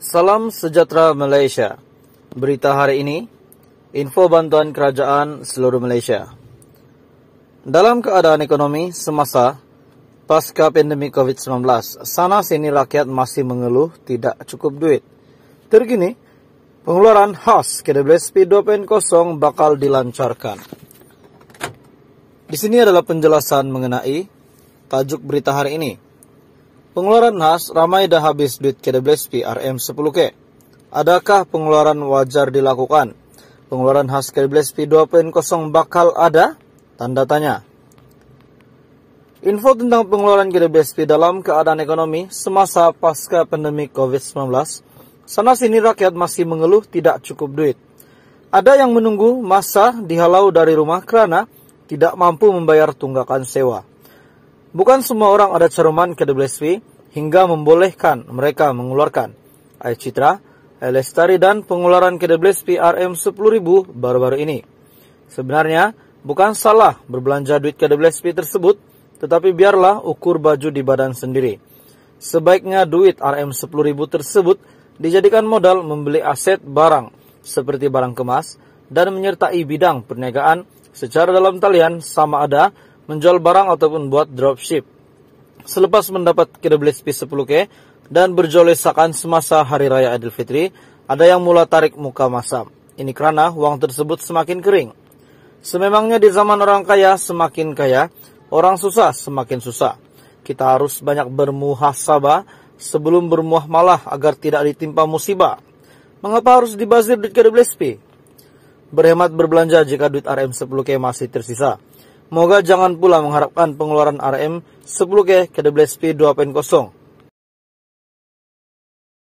Salam sejahtera Malaysia. Berita hari ini, info bantuan kerajaan seluruh Malaysia. Dalam keadaan ekonomi semasa pasca pandemi COVID-19, sana sini rakyat masih mengeluh tidak cukup duit. Terkini, pengeluaran khas KWSP 2.0 bakal dilancarkan. Di sini adalah penjelasan mengenai tajuk berita hari ini Pengeluaran khas ramai dah habis duit KWS PRM 10K. Adakah pengeluaran wajar dilakukan? Pengeluaran khas KWS P2.0 bakal ada? Tanda tanya. Info tentang pengeluaran KWS dalam keadaan ekonomi semasa pasca pandemi COVID-19, sana sini rakyat masih mengeluh tidak cukup duit. Ada yang menunggu masa dihalau dari rumah kerana tidak mampu membayar tunggakan sewa. Bukan semua orang ada ke WSW hingga membolehkan mereka mengeluarkan air citra, air dan pengeluaran WSW RM10.000 baru-baru ini. Sebenarnya, bukan salah berbelanja duit ke WSW tersebut, tetapi biarlah ukur baju di badan sendiri. Sebaiknya duit RM10.000 tersebut dijadikan modal membeli aset barang seperti barang kemas dan menyertai bidang perniagaan secara dalam talian sama ada menjual barang ataupun buat dropship. Selepas mendapat KWSP 10K dan berjolesakan semasa Hari Raya Idul Fitri, ada yang mula tarik muka masam. Ini karena uang tersebut semakin kering. Sememangnya di zaman orang kaya semakin kaya, orang susah semakin susah. Kita harus banyak bermuhasabah sebelum bermuah malah agar tidak ditimpa musibah. Mengapa harus dibazir di KWSP? Berhemat berbelanja jika duit RM 10K masih tersisa Moga jangan pula mengharapkan pengeluaran RM 10 ke KWSP 2.0